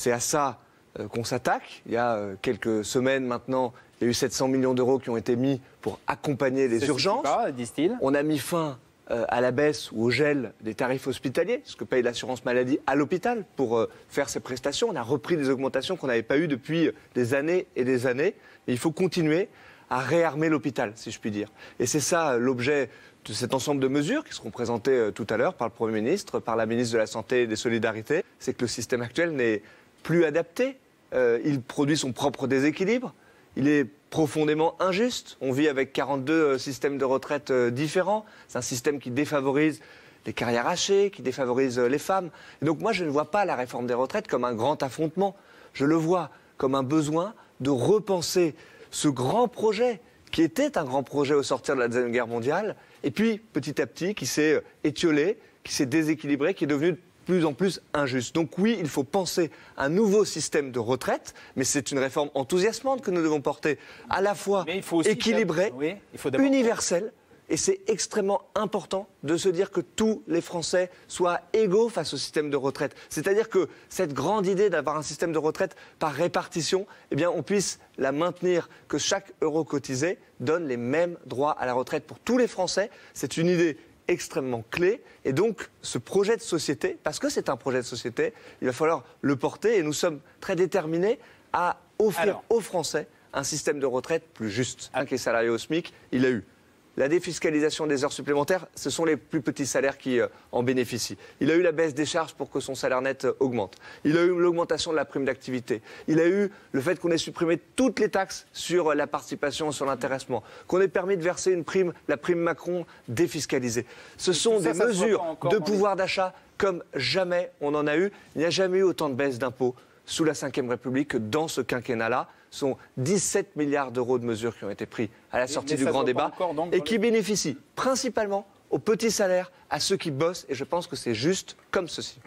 C'est à ça euh, qu'on s'attaque. Il y a euh, quelques semaines maintenant, il y a eu 700 millions d'euros qui ont été mis pour accompagner les urgences. On a mis fin euh, à la baisse ou au gel des tarifs hospitaliers, ce que paye l'assurance maladie à l'hôpital pour faire ses prestations. On a repris des augmentations qu'on n'avait pas eues depuis des années et des années. il faut continuer à réarmer l'hôpital, si je puis dire. Et c'est ça l'objet de cet ensemble de mesures qui seront présentées tout à l'heure par le Premier ministre, par la ministre de la Santé et des Solidarités. C'est que le système actuel n'est plus adapté. Euh, il produit son propre déséquilibre. Il est profondément injuste. On vit avec 42 euh, systèmes de retraite euh, différents. C'est un système qui défavorise les carrières hachées, qui défavorise les femmes. donc moi, je ne vois pas la réforme des retraites comme un grand affrontement. Je le vois comme un besoin de repenser ce grand projet qui était un grand projet au sortir de la Deuxième Guerre mondiale, et puis petit à petit qui s'est étiolé, qui s'est déséquilibré, qui est devenu plus en plus injuste. Donc oui, il faut penser un nouveau système de retraite, mais c'est une réforme enthousiasmante que nous devons porter, à la fois il faut équilibrée, universelle. Et c'est extrêmement important de se dire que tous les Français soient égaux face au système de retraite. C'est-à-dire que cette grande idée d'avoir un système de retraite par répartition, eh bien, on puisse la maintenir, que chaque euro cotisé donne les mêmes droits à la retraite pour tous les Français. C'est une idée extrêmement clé. Et donc, ce projet de société, parce que c'est un projet de société, il va falloir le porter. Et nous sommes très déterminés à offrir aux Français un système de retraite plus juste. Ah. Un qui est salarié au SMIC, il a eu la défiscalisation des heures supplémentaires, ce sont les plus petits salaires qui euh, en bénéficient. Il a eu la baisse des charges pour que son salaire net euh, augmente. Il a eu l'augmentation de la prime d'activité. Il a eu le fait qu'on ait supprimé toutes les taxes sur euh, la participation, sur l'intéressement, qu'on ait permis de verser une prime, la prime Macron défiscalisée. Ce sont des mesures de pouvoir d'achat comme jamais on en a eu. Il n'y a jamais eu autant de baisses d'impôts sous la Ve République que dans ce quinquennat-là sont 17 milliards d'euros de mesures qui ont été prises à la sortie du grand débat et qui bénéficient principalement aux petits salaires, à ceux qui bossent. Et je pense que c'est juste comme ceci.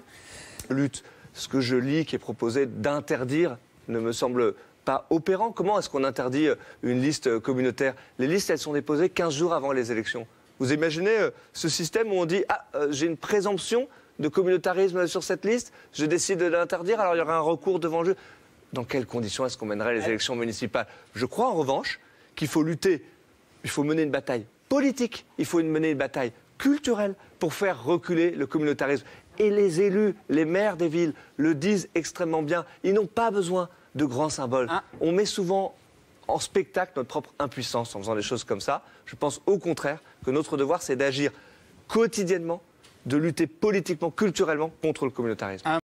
Lutte, ce que je lis qui est proposé d'interdire ne me semble pas opérant. Comment est-ce qu'on interdit euh, une liste euh, communautaire Les listes, elles sont déposées 15 jours avant les élections. Vous imaginez euh, ce système où on dit Ah, j'ai une présomption de communautarisme sur cette liste, je décide de l'interdire, alors il y aura un recours devant le jeu dans quelles conditions est-ce qu'on mènerait les élections municipales Je crois en revanche qu'il faut lutter, il faut mener une bataille politique, il faut mener une bataille culturelle pour faire reculer le communautarisme. Et les élus, les maires des villes le disent extrêmement bien. Ils n'ont pas besoin de grands symboles. Ah. On met souvent en spectacle notre propre impuissance en faisant des choses comme ça. Je pense au contraire que notre devoir, c'est d'agir quotidiennement, de lutter politiquement, culturellement contre le communautarisme. Ah.